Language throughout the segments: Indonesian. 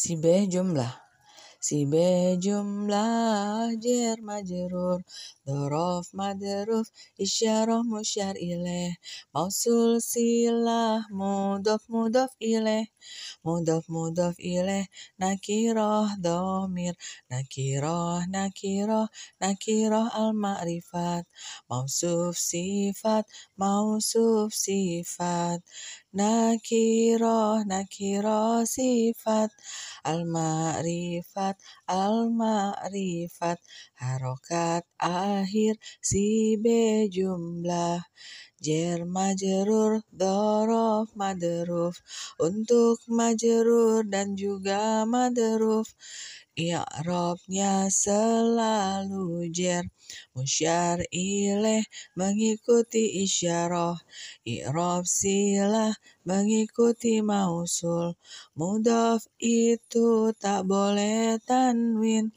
Si bejumlah Si bejumlah jumlah jer majerur Dorof maderuf isyarah musyar ileh Mausul silah mudof mudof ileh Mudof mudof ileh nakiroh domir Nakiroh nakiroh nakiroh al ma'rifat Mausuf sifat mausuf sifat Nakiroh, nakiroh sifat Al-ma'rifat, al-ma'rifat Harokat akhir si jumlah Jer majerur, dorof maderuf. Untuk majerur dan juga maderuf. Ya Robnya selalu jer Musyar ileh mengikuti isyarah Irob silah mengikuti mausul Mudof itu tak boleh tanwin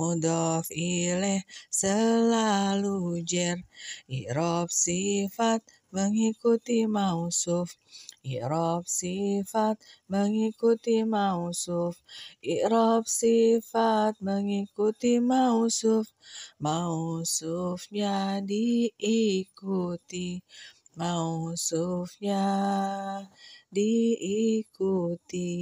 mudof ile selalu jer irob sifat mengikuti mausuf Irob sifat mengikuti mausuf Irob sifat mengikuti mausuf Mausufnya diikuti Mausufnya diikuti